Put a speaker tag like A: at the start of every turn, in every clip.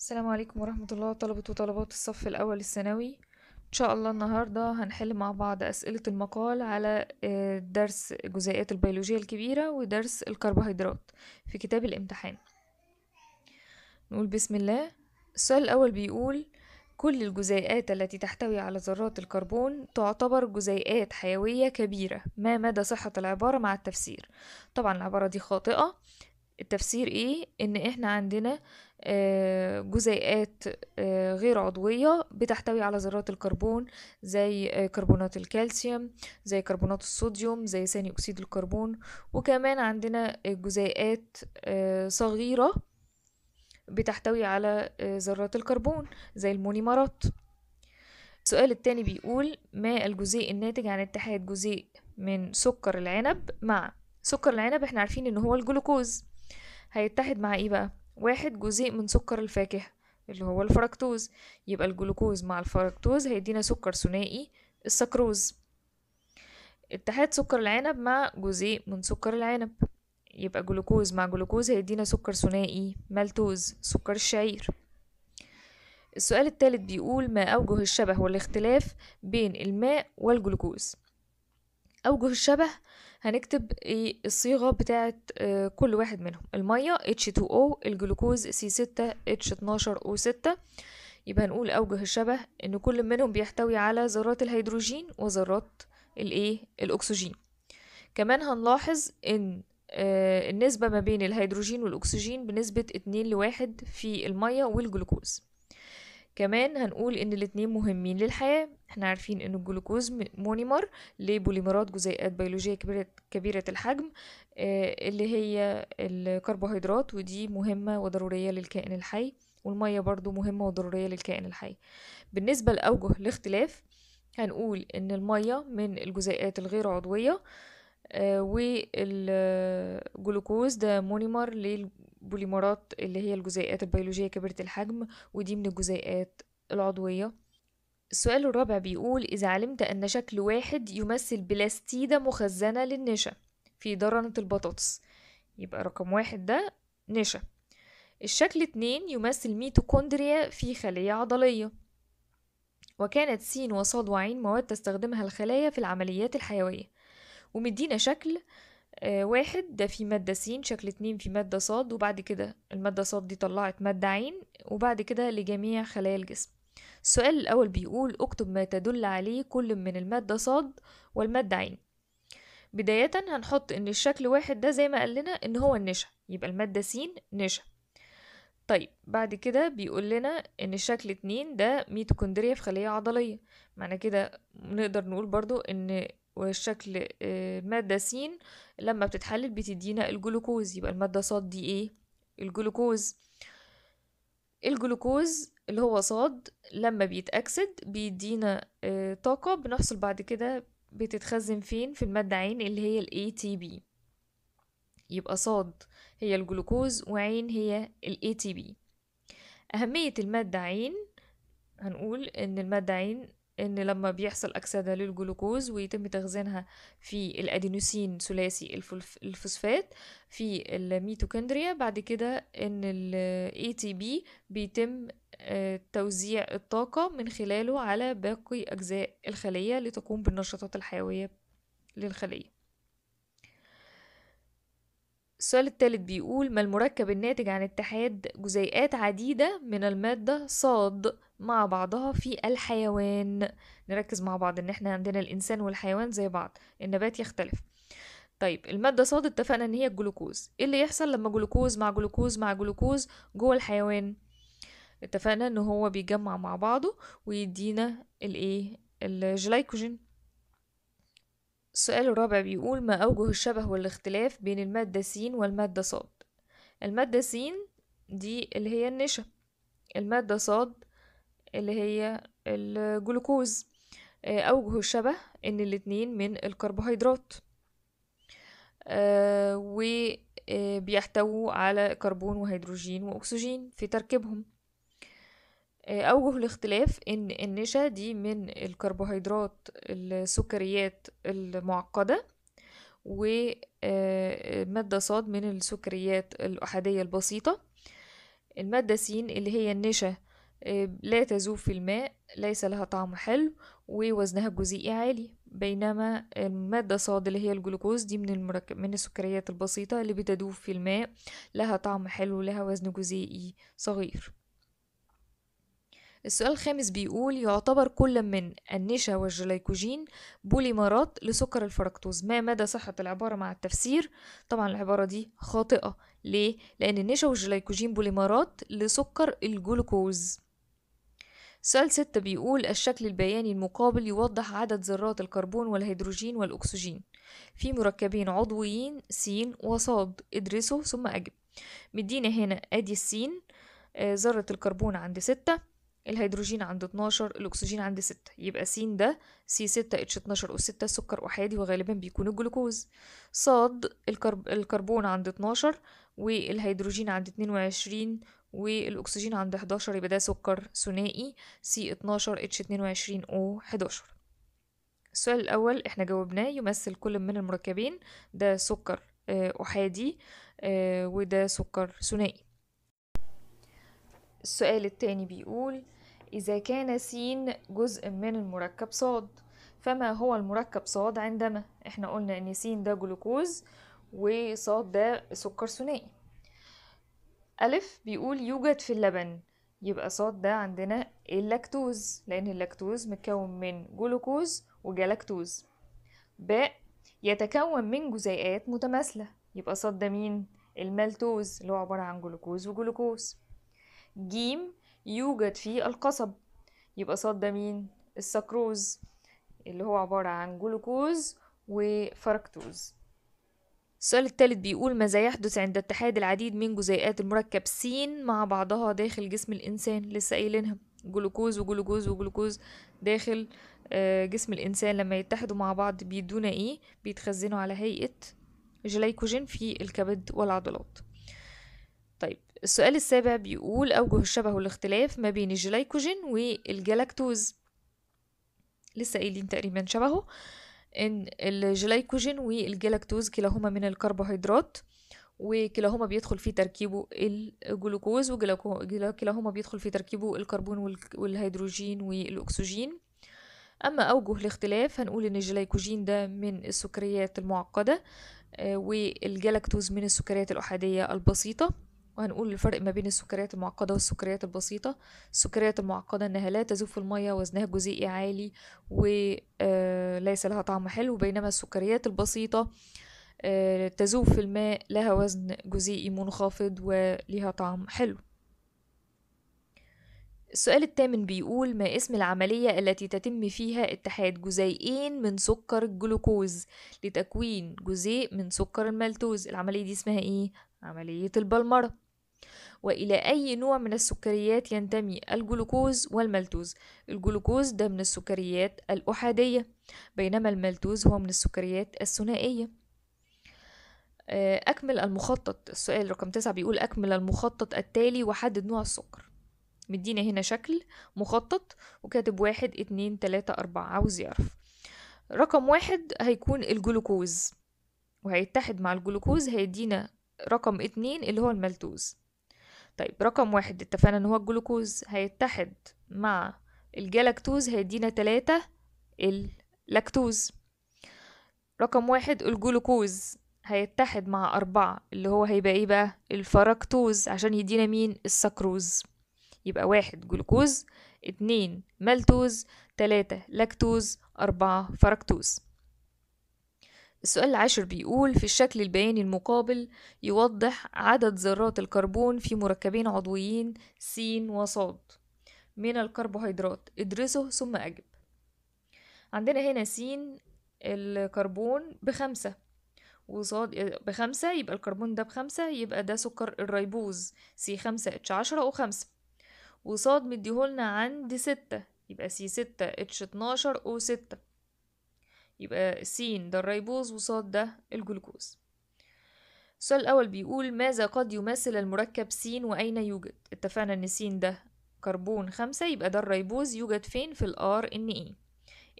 A: السلام عليكم ورحمة الله طلبة وطلبات الصف الأول الثانوي إن شاء الله النهاردة هنحل مع بعض أسئلة المقال على آه، درس جزيئات البيولوجيا الكبيرة ودرس الكربوهيدرات في كتاب الامتحان نقول بسم الله السؤال الأول بيقول كل الجزيئات التي تحتوي على ذرات الكربون تعتبر جزيئات حيوية كبيرة ما مدى صحة العبارة مع التفسير طبعا العبارة دي خاطئة التفسير ايه ان احنا عندنا آه، جزيئات آه، غير عضوية بتحتوي على ذرات الكربون زي آه، كربونات الكالسيوم زي كربونات الصوديوم زي ثاني أكسيد الكربون وكمان عندنا جزيئات صغيرة بتحتوي على ذرات الكربون زي المونيمرات السؤال التاني بيقول ما الجزيء الناتج عن اتحاد جزيء من سكر العنب مع سكر العنب احنا عارفين ان هو الجلوكوز هيتحد مع ايه بقى واحد جزيء من سكر الفاكهة اللي هو الفركتوز يبقى الجلوكوز مع الفركتوز هيدينا سكر ثنائي السكروز اتحاد سكر العنب مع جزيء من سكر العنب يبقى جلوكوز مع جلوكوز هيدينا سكر ثنائي مالتوز سكر الشعير السؤال الثالث بيقول ما أوجه الشبه والاختلاف بين الماء والجلوكوز أوجه الشبه هنكتب إيه الصيغة بتاعة آه، كل واحد منهم المية H2O الجلوكوز C6 H12O6 يبقى هنقول أوجه الشبه إن كل منهم بيحتوي على ذرات الهيدروجين وذرات الإيه الأكسجين كمان هنلاحظ إن آه، النسبة ما بين الهيدروجين والأكسجين بنسبة اتنين لواحد في المية والجلوكوز كمان هنقول ان الاتنين مهمين للحياة احنا عارفين ان الجلوكوز مونيمر لبوليمرات جزيئات بيولوجية كبيرة, كبيرة الحجم آه، اللي هي الكربوهيدرات ودي مهمة وضرورية للكائن الحي والمية برضو مهمة وضرورية للكائن الحي بالنسبة لأوجه الاختلاف هنقول ان المية من الجزيئات الغير عضوية آه والجلوكوز ده مونيمر للبوليمرات اللي هي الجزيئات البيولوجية كبيرة الحجم ودي من الجزيئات العضوية السؤال الرابع بيقول إذا علمت أن شكل واحد يمثل بلاستيدة مخزنة للنشا في درنة البطاطس يبقى رقم واحد ده نشا الشكل اتنين يمثل ميتوكوندريا في خلية عضلية وكانت س وص وع مواد تستخدمها الخلايا في العمليات الحيوية ومدينا شكل آه، واحد ده في مادة س شكل اتنين في مادة ص وبعد كده المادة ص دي طلعت مادة عين وبعد كده لجميع خلايا الجسم السؤال الأول بيقول اكتب ما تدل عليه كل من المادة ص والمادة عين بداية هنحط ان الشكل واحد ده زي ما قالنا ان هو النشا يبقى المادة س نشا طيب بعد كده بيقول لنا ان الشكل اتنين ده ميتوكوندريا في خلية عضلية معنى كده نقدر نقول برضو ان والشكل آه، مادة س لما بتتحلل بتدينا الجلوكوز يبقى المادة صاد دي ايه الجلوكوز الجلوكوز اللي هو صاد لما بيتأكسد بيدينا آه، طاقة بنحصل بعد كده بتتخزن فين في المادة عين اللي هي الاي تي بي يبقى صاد هي الجلوكوز وعين هي الاي تي بي أهمية المادة عين هنقول إن المادة عين ان لما بيحصل اكسده للجلوكوز ويتم تخزينها في الادينوسين ثلاثي الفوسفات في الميتوكندريا بعد كده ان ال ATP بيتم آه، توزيع الطاقة من خلاله على باقي أجزاء الخلية لتقوم بالنشاطات الحيوية للخلية السؤال الثالث بيقول ما المركب الناتج عن اتحاد جزيئات عديدة من المادة صاد مع بعضها في الحيوان نركز مع بعض ان احنا عندنا الانسان والحيوان زي بعض النبات يختلف طيب المادة صاد اتفقنا ان هي الجلوكوز ايه اللي يحصل لما جلوكوز مع جلوكوز مع جلوكوز جوه الحيوان اتفقنا ان هو بيجمع مع بعضه ويدينا الايه الجلايكوجين السؤال الرابع بيقول ما أوجه الشبه والاختلاف بين المادة س والمادة ص المادة س دي اللي هي النشا المادة ص اللي هي الجلوكوز آه، أوجه الشبه إن الاتنين من الكربوهيدرات آه، وبيحتووا آه، على كربون وهيدروجين وأكسجين في تركيبهم آه، أوجه الاختلاف إن النشا دي من الكربوهيدرات السكريات المعقدة ومادة آه، صاد من السكريات الأحادية البسيطة المادة س اللي هي النشا آه، لا تذوب في الماء ليس لها طعم حلو ووزنها الجزيئي عالي بينما المادة صاد اللي هي الجلوكوز دي من المرك... من السكريات البسيطة اللي بتدوب في الماء لها طعم حلو لها وزن جزيئي صغير السؤال الخامس بيقول يعتبر كل من النشا والجلايكوجين بوليمرات لسكر الفركتوز ما مدى صحة العبارة مع التفسير طبعا العبارة دي خاطئة ليه؟ لأن النشا والجلايكوجين بوليمرات لسكر الجلوكوز سؤال ستة بيقول الشكل البياني المقابل يوضح عدد ذرات الكربون والهيدروجين والأكسجين في مركبين عضويين س وصاد ادرسه ثم أجب مدينا هنا أدي السين آه، ذرة الكربون عند ستة الهيدروجين عند 12 الاكسجين عند 6 يبقى س ده سي 6 اتش 12 او 6 سكر احادي وغالبا بيكون الجلوكوز ص الكرب... الكربون عند 12 والهيدروجين عند 22 والاكسجين عند 11 يبقى ده سكر ثنائي سي 12 اتش 22 او 11 السؤال الاول احنا جاوبناه يمثل كل من المركبين ده سكر آه، احادي آه، وده سكر ثنائي السؤال التاني بيقول إذا كان س جزء من المركب ص فما هو المركب ص عندما احنا قلنا ان س ده جلوكوز وص ده سكر ثنائي ألف بيقول يوجد في اللبن يبقى ص ده عندنا اللاكتوز لأن اللاكتوز متكون من جلوكوز وجالاكتوز ب يتكون من جزيئات متماثلة يبقى ص ده مين المالتوز اللي هو عبارة عن جلوكوز وجلوكوز جيم يوجد فيه القصب يبقى صاد ده مين السكروز اللي هو عبارة عن جلوكوز وفركتوز السؤال الثالث بيقول ماذا يحدث عند اتحاد العديد من جزيئات المركب س مع بعضها داخل جسم الإنسان لسه قايلينها جلوكوز وجلوكوز وجلوكوز داخل آه، جسم الإنسان لما يتحدوا مع بعض بيدونا إيه بيتخزنوا على هيئة جليكوجين في الكبد والعضلات طيب السؤال السابع بيقول أوجه الشبه والاختلاف ما بين الجلايكوجين والجلاكتوز لسه قايلين تقريبا شبهه إن الجلايكوجين والجلاكتوز كلاهما من الكربوهيدرات وكلاهما بيدخل في تركيبه الجلوكوز وكلاهما بيدخل في تركيبه الكربون والهيدروجين والأكسجين أما أوجه الاختلاف هنقول إن الجلايكوجين ده من السكريات المعقدة آه، والجلاكتوز من السكريات الأحادية البسيطة وهنقول الفرق ما بين السكريات المعقدة والسكريات البسيطة السكريات المعقدة إنها لا تذوب في المية وزنها جزيئي عالي وليس آه، لها طعم حلو بينما السكريات البسيطة آه، تزوف في الماء لها وزن جزيئي منخفض ولها طعم حلو السؤال الثامن بيقول ما اسم العملية التي تتم فيها اتحاد جزيئين من سكر الجلوكوز لتكوين جزيء من سكر المالتوز العملية دي اسمها ايه؟ عملية البلمرة وإلى أي نوع من السكريات ينتمي الجلوكوز والملتوز الجلوكوز ده من السكريات الأحادية بينما الملتوز هو من السكريات الثنائية آه، أكمل المخطط السؤال رقم تسعة بيقول أكمل المخطط التالي وحدد نوع السكر مدينا هنا شكل مخطط وكاتب واحد اتنين تلاتة أربعة عاوز يعرف رقم واحد هيكون الجلوكوز وهيتحد مع الجلوكوز هيدينا رقم اتنين اللي هو الملتوز طيب رقم واحد اتفقنا ان هو الجلوكوز هيتحد مع الجلاكتوز هيدينا تلاتة اللاكتوز رقم واحد الجلوكوز هيتحد مع أربعة اللي هو هيبقى ايه بقى الفركتوز عشان يدينا مين السكروز يبقى واحد جلوكوز اتنين مالتوز تلاتة لاكتوز أربعة فركتوز السؤال العاشر بيقول في الشكل البياني المقابل يوضح عدد ذرات الكربون في مركبين عضويين س وص من الكربوهيدرات ادرسه ثم أجب عندنا هنا س الكربون بخمسة وصاد بخمسة يبقى الكربون ده بخمسة يبقى ده سكر الريبوز س خمسة اتش عشرة أو خمسة وصاد مديهولنا عند ستة يبقى س ستة اتش اتناشر أو ستة يبقى س ده الريبوز وصاد ده الجلوكوز السؤال الأول بيقول ماذا قد يمثل المركب س وأين يوجد؟ اتفقنا إن س ده كربون خمسة يبقى ده الريبوز يوجد فين؟ في ان RNA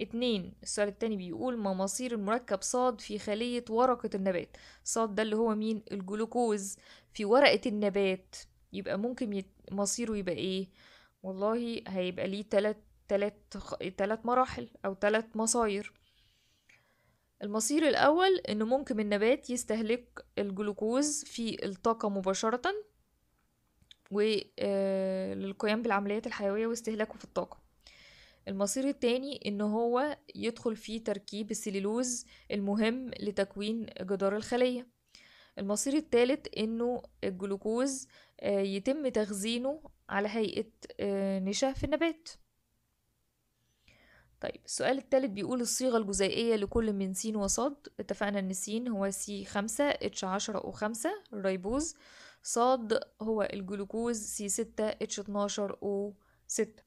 A: اتنين السؤال التاني بيقول ما مصير المركب صاد في خلية ورقة النبات صاد ده اللي هو مين؟ الجلوكوز في ورقة النبات يبقى ممكن يت... مصيره يبقى ايه؟ والله هيبقى ليه تلات تلات تلات مراحل أو تلات مصاير المصير الأول إنه ممكن النبات يستهلك الجلوكوز في الطاقة مباشرة وللقيام آه، بالعمليات الحيوية واستهلاكه في الطاقة المصير التاني إنه هو يدخل في تركيب السليلوز المهم لتكوين جدار الخلية المصير التالت إنه الجلوكوز آه، يتم تخزينه على هيئة آه، نشا في النبات طيب السؤال الثالث بيقول الصيغة الجزيئية لكل من س وص اتفقنا ان س هو سي خمسة اتش عشرة او خمسة الريبوز صاد هو الجلوكوز سي ستة اتش اتناشر او ستة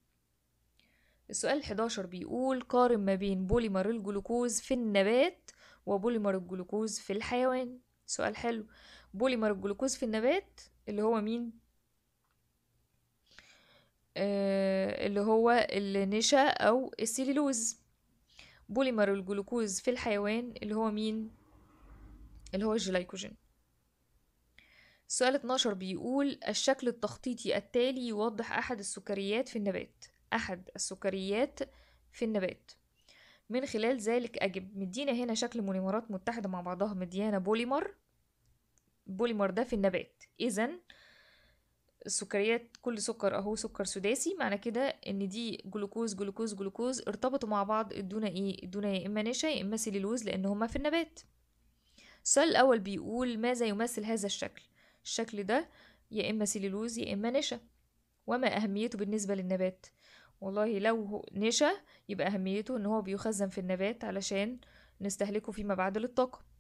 A: السؤال الحداشر بيقول قارن ما بين بوليمر الجلوكوز في النبات وبوليمر الجلوكوز في الحيوان سؤال حلو بوليمر الجلوكوز في النبات اللي هو مين آه، اللي هو النشا أو السيلولوز بوليمر الجلوكوز في الحيوان اللي هو مين اللي هو الجلايكوجين سؤال 12 بيقول الشكل التخطيطي التالي يوضح أحد السكريات في النبات أحد السكريات في النبات من خلال ذلك أجب مدينا هنا شكل مونيمرات متحدة مع بعضها مديانه بوليمر بوليمر ده في النبات إذن السكريات كل سكر اهو سكر سداسي معنى كده ان دي جلوكوز جلوكوز جلوكوز ارتبطوا مع بعض ادونا ايه ادونا يا اما نشا يا اما سيلولوز لان هما في النبات السؤال الاول بيقول ماذا يمثل هذا الشكل الشكل ده يا اما سيلولوز يا اما نشا وما اهميته بالنسبه للنبات والله لو نشا يبقى اهميته ان هو بيخزن في النبات علشان نستهلكه فيما بعد للطاقه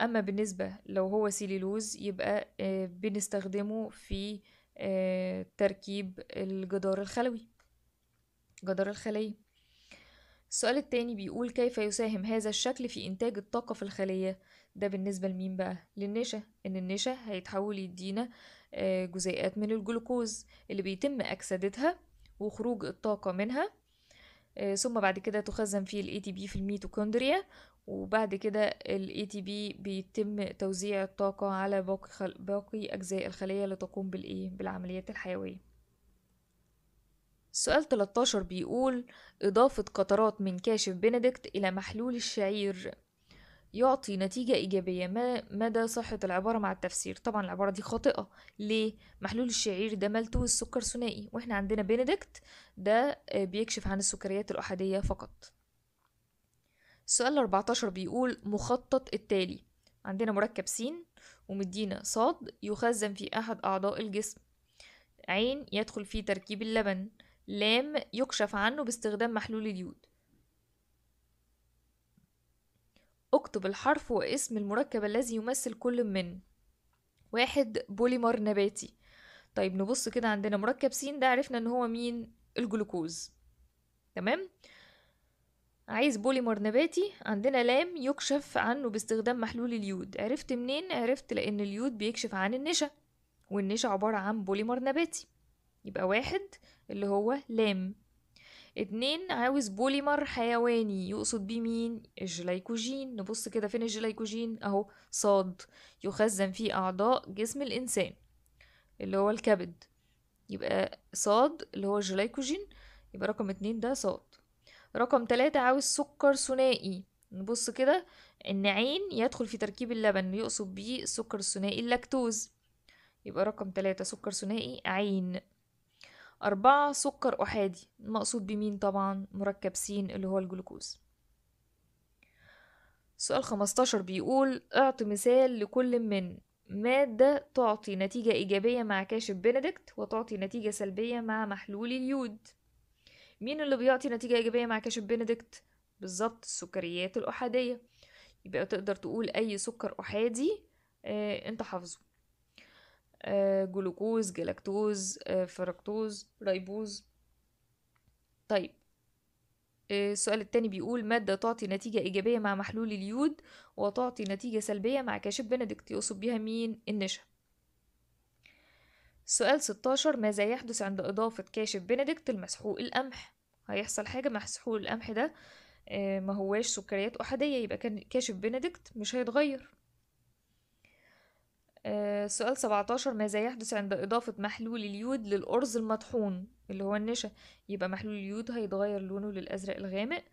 A: أما بالنسبة لو هو سيليلوز يبقى آه، بنستخدمه في آه، تركيب الجدار الخلوي جدار الخلية السؤال التاني بيقول كيف يساهم هذا الشكل في إنتاج الطاقة في الخلية ده بالنسبة لمين بقى للنشا إن النشا هيتحول يدينا آه، جزيئات من الجلوكوز اللي بيتم أكسدتها وخروج الطاقة منها آه، ثم بعد كده تخزن فيه ال ATP في الميتوكوندريا وبعد كده ال ATP بيتم توزيع الطاقة على باقي, خل... باقي أجزاء الخلية لتقوم بالإيه؟ بالعمليات الحيوية سؤال 13 بيقول إضافة قطرات من كاشف بنديكت إلى محلول الشعير يعطي نتيجة إيجابية ما مدى صحة العبارة مع التفسير طبعا العبارة دي خاطئة ليه؟ محلول الشعير ده ملتوي السكر ثنائي وإحنا عندنا بنديكت ده آه، بيكشف عن السكريات الأحادية فقط السؤال 14 بيقول مخطط التالي عندنا مركب س ومدينا صاد يخزن في أحد أعضاء الجسم عين يدخل في تركيب اللبن لام يكشف عنه باستخدام محلول اليود اكتب الحرف واسم المركب الذي يمثل كل من واحد بوليمر نباتي طيب نبص كده عندنا مركب س ده عرفنا ان هو مين الجلوكوز تمام عايز بوليمر نباتي عندنا لام يكشف عنه باستخدام محلول اليود عرفت منين عرفت لان اليود بيكشف عن النشا والنشا عبارة عن بوليمر نباتي يبقى واحد اللي هو لام اتنين عاوز بوليمر حيواني يقصد بيه مين الجلايكوجين نبص كده فين الجلايكوجين اهو صاد يخزن في اعضاء جسم الانسان اللي هو الكبد يبقى صاد اللي هو الجلايكوجين يبقى رقم اتنين ده صاد رقم تلاتة عاوز سكر ثنائي نبص كده ان عين يدخل في تركيب اللبن يقصد بيه السكر الثنائي اللاكتوز يبقى رقم تلاتة سكر ثنائي عين أربعة سكر أحادي المقصود بمين طبعا مركب س اللي هو الجلوكوز سؤال 15 بيقول اعطي مثال لكل من مادة تعطي نتيجة إيجابية مع كاشف بنديكت وتعطي نتيجة سلبية مع محلول اليود مين اللي بيعطي نتيجة إيجابية مع كاشف بنديكت؟ بالظبط السكريات الأحادية يبقى تقدر تقول أي سكر أحادي آه أنت حافظه آه، جلوكوز جلاكتوز آه، فركتوز ريبوز طيب آه، السؤال التاني بيقول مادة تعطي نتيجة إيجابية مع محلول اليود وتعطي نتيجة سلبية مع كاشف بندكت يقصد بها مين النشا سؤال 16 ماذا يحدث عند إضافة كاشف بندكت لمسحوق القمح هيحصل حاجة مسحوق القمح ده ما هواش سكريات أحادية يبقى كان كاشف بنديكت مش هيتغير سؤال 17 ماذا يحدث عند إضافة محلول اليود للأرز المطحون اللي هو النشا يبقى محلول اليود هيتغير لونه للأزرق الغامق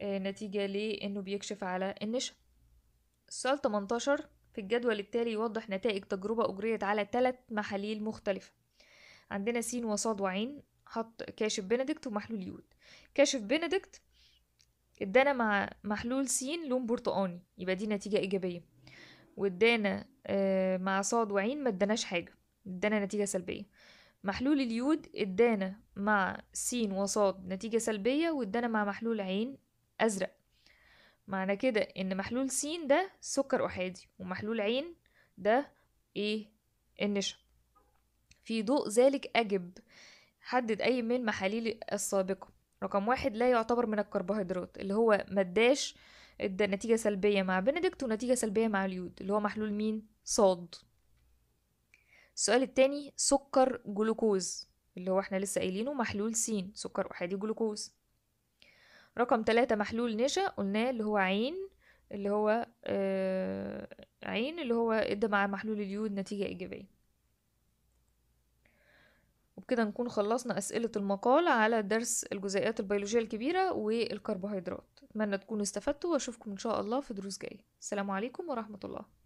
A: آه، نتيجة لأنه بيكشف على النشا السؤال 18 في الجدول التالي يوضح نتائج تجربة أجريت على ثلاث محاليل مختلفة عندنا س وصاد وعين حط كاشف بندكت ومحلول يود كاشف بندكت ادانا مع محلول س لون برتقاني يبقى دي نتيجة إيجابية وادانا آه، مع صاد وعين ما اداناش حاجة ادانا نتيجة سلبية محلول اليود ادانا مع س وصاد نتيجة سلبية وادانا مع محلول عين أزرق معنى كده ان محلول س ده سكر احادي ومحلول عين ده ايه النشا في ضوء ذلك اجب حدد اي من محاليل السابقه رقم واحد لا يعتبر من الكربوهيدرات اللي هو مداش ادى نتيجة سلبية مع بنديكت ونتيجة سلبية مع اليود اللي هو محلول مين؟ صاد السؤال التاني سكر جلوكوز اللي هو احنا لسه قايلينه محلول س سكر أحادي جلوكوز رقم تلاتة محلول نشا قلناه اللي هو عين اللي هو آه عين اللي هو ادى مع محلول اليود نتيجة إيجابية وبكده نكون خلصنا أسئلة المقال على درس الجزيئات البيولوجية الكبيرة والكربوهيدرات أتمنى تكونوا استفدتوا وأشوفكم إن شاء الله في دروس جاية السلام عليكم ورحمة الله